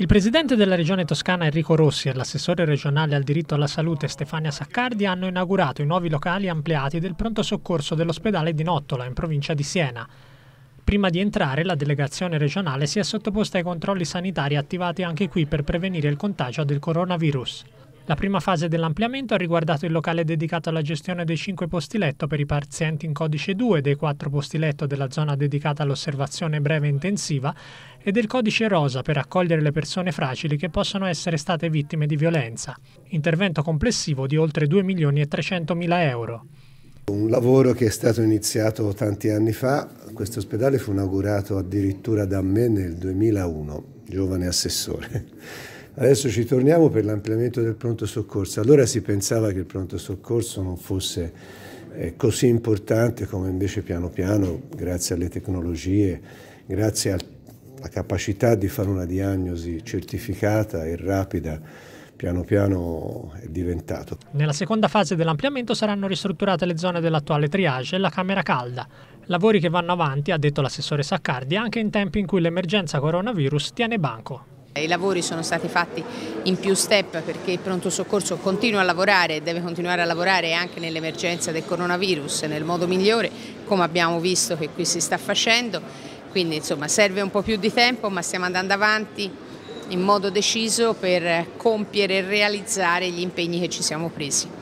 Il presidente della regione toscana Enrico Rossi e l'assessore regionale al diritto alla salute Stefania Saccardi hanno inaugurato i nuovi locali ampliati del pronto soccorso dell'ospedale di Nottola, in provincia di Siena. Prima di entrare, la delegazione regionale si è sottoposta ai controlli sanitari attivati anche qui per prevenire il contagio del coronavirus. La prima fase dell'ampliamento ha riguardato il locale dedicato alla gestione dei 5 posti letto per i pazienti in codice 2 dei 4 posti letto della zona dedicata all'osservazione breve intensiva e del codice rosa per accogliere le persone fragili che possono essere state vittime di violenza, intervento complessivo di oltre 2 milioni e 300 mila euro. Un lavoro che è stato iniziato tanti anni fa, questo ospedale fu inaugurato addirittura da me nel 2001, giovane assessore. Adesso ci torniamo per l'ampliamento del pronto soccorso. Allora si pensava che il pronto soccorso non fosse eh, così importante come invece piano piano, grazie alle tecnologie, grazie al la capacità di fare una diagnosi certificata e rapida piano piano è diventato. Nella seconda fase dell'ampliamento saranno ristrutturate le zone dell'attuale triage e la camera calda, lavori che vanno avanti, ha detto l'assessore Saccardi, anche in tempi in cui l'emergenza coronavirus tiene banco. I lavori sono stati fatti in più step perché il pronto soccorso continua a lavorare e deve continuare a lavorare anche nell'emergenza del coronavirus nel modo migliore, come abbiamo visto che qui si sta facendo quindi insomma serve un po' più di tempo ma stiamo andando avanti in modo deciso per compiere e realizzare gli impegni che ci siamo presi.